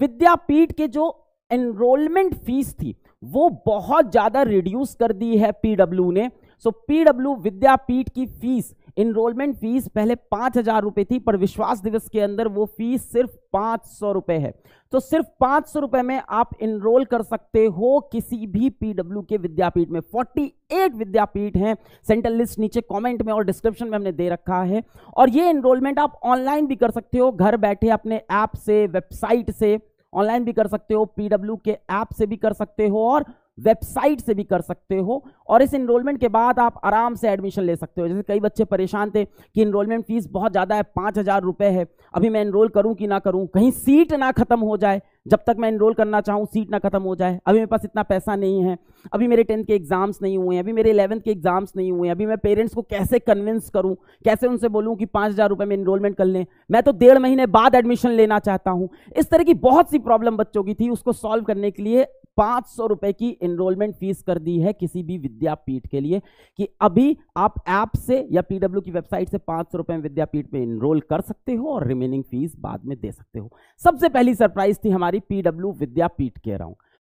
विद्यापीठ के जो enrolment fees थी वो बहुत ज़्यादा रिड्यूस कर दी है पीडब्ल्यू ने सो पीडब्ल्यू विद्यापीठ की फीस इनरोलमेंट फीस पहले पांच हजार रुपए थी पर विश्वास दिवस के अंदर वो फीस सिर्फ पांच सौ रुपए है तो सिर्फ पांच सौ रुपए में आप इनरोल कर सकते हो किसी भी पीडब्ल्यू के विद्यापीठ में फोर्टी एट विद्यापीठ हैं सेंट्रल लिस्ट नीचे कमेंट में और डिस्क्रिप्शन में हमने दे रखा है और ये इनरोलमेंट आप ऑनलाइन भी कर सकते हो घर बैठे अपने ऐप से वेबसाइट से ऑनलाइन भी कर सकते हो पीडब्ल्यू के ऐप से भी कर सकते हो और वेबसाइट से भी कर सकते हो और इस इनरोलमेंट के बाद आप आराम से एडमिशन ले सकते हो जैसे कई बच्चे परेशान थे कि इनरोलमेंट फीस बहुत ज़्यादा है पाँच हज़ार रुपये है अभी मैं इनरोल करूँ कि ना करूँ कहीं सीट ना ख़त्म हो जाए जब तक मैं इनरोल करना चाहूँ सीट ना खत्म हो जाए अभी मेरे पास इतना पैसा नहीं है अभी मेरे टेंथ के एग्जाम्स नहीं हुए हैं अभी मेरे इलेवंथ के एग्जाम्स नहीं हुए हैं अभी मैं पेरेंट्स को कैसे कन्विंस करूँ कैसे उनसे बोलूँ कि पाँच हज़ार रुपये में इनरोलमेंट कर लें मैं तो डेढ़ महीने बाद एडमिशन लेना चाहता हूँ इस तरह की बहुत सी प्रॉब्लम बच्चों की थी उसको सॉल्व करने के लिए पांच सौ रुपए की इनरोलमेंट फीस कर दी है किसी भी विद्यापीठ के लिए कि अभी आप ऐप से या पीडब्ल्यू की वेबसाइट से पांच सौ रुपए विद्यापीठ में इनरोल कर सकते हो और रिमेनिंग फीस बाद में दे सकते हो सबसे पहली सरप्राइज थी हमारी पीडब्ल्यू विद्यापीठ कह रहा हूं